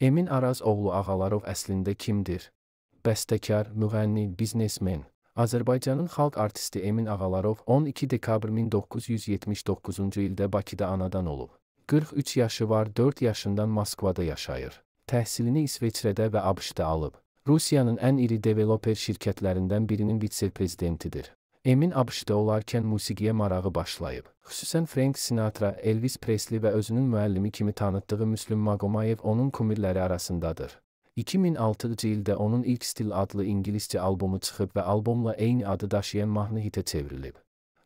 Emin Araz oğlu Ağalarov əslində kimdir? Bəstəkar, müğənni, biznesmen. Azərbaycanın xalq artisti Emin Ağalarov 12 dekabr 1979-cu ildə Bakıda anadan olub. 43 yaşı var, 4 yaşından Moskvada yaşayır. Təhsilini İsveçrədə və ABŞ-da alıb. Rusiyanın ən iri developer şirkətlərindən birinin vitse-prezidentidir. Emin ABŞ-da olarkən musiqiyə marağı başlayıb. Xüsusən Frank Sinatra, Elvis Presley və özünün müəllimi kimi tanıtdığı Müslüm Maqomayev onun kumirləri arasındadır. 2006-cı ildə onun ilk stil adlı ingiliscə albomu çıxıb və albomla eyni adı daşıyan mahnı hitə çevrilib.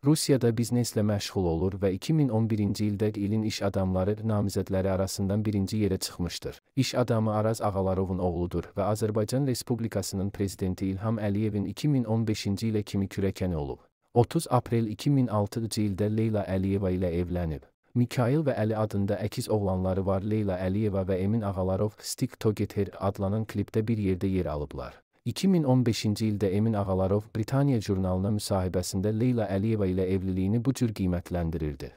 Rusiyada bizneslə məşğul olur və 2011-ci ildə ilin iş adamları namizədləri arasından birinci yerə çıxmışdır. İş adamı Araz Ağalovun oğludur və Azərbaycan Respublikasının prezidenti İlham Əliyevin 2015-ci ilə kimi kürəkəni olub. 30 aprel 2006-cı ildə Leyla Əliyeva ilə evlənib. Mikail və Əli adında əkiz oğlanları var. Leyla Əliyeva və Emin Ağalov Stick Together adlanan klipdə bir yerdə yer alıblar. 2015-ci ildə Emin Ağalarov Britaniya jurnalına müsahibəsində Leyla Əliyeva ilə evliliyini bu cür qiymətləndirirdi.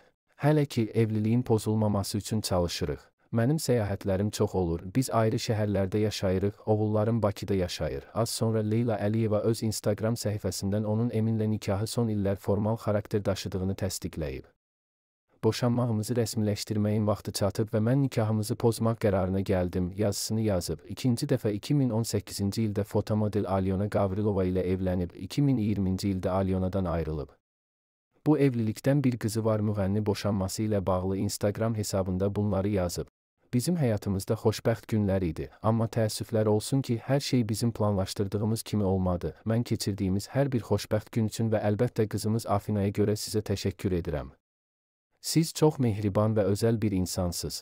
Hələ ki evliliyin pozulmaması üçün çalışırıq. Mənim səyahətlərim çox olur. Biz ayrı şəhərlərdə yaşayırıq, oğullarım Bakıda yaşayır. Az sonra Leyla Əliyeva öz Instagram səhifəsindən onun Eminlə nikahı son illər formal xarakter daşıdığını təsdiqləyib boşanmağımızı rəsmiləşdirməyin vaxtı çatıb və mən nikahımızı pozmaq qərarına gəldim yazısını yazıb. İkinci dəfə 2018-ci ildə fotomodel Alyona Gavrilova ilə evlənib, 2020-ci ildə Alyonadan ayrılıb. Bu evlilikdən bir qızı var müğənni boşanması ilə bağlı Instagram hesabında bunları yazıb. Bizim həyatımızda xoşbəxt günlər idi, amma təəssüflər olsun ki, hər şey bizim planlaşdırdığımız kimi olmadı. Mən keçirdiyimiz hər bir xoşbəxt gün üçün və əlbəttə qızımız Afinaya görə sizə təşəkkür edirəm. Siz çox mehriban və özəl bir insansınız.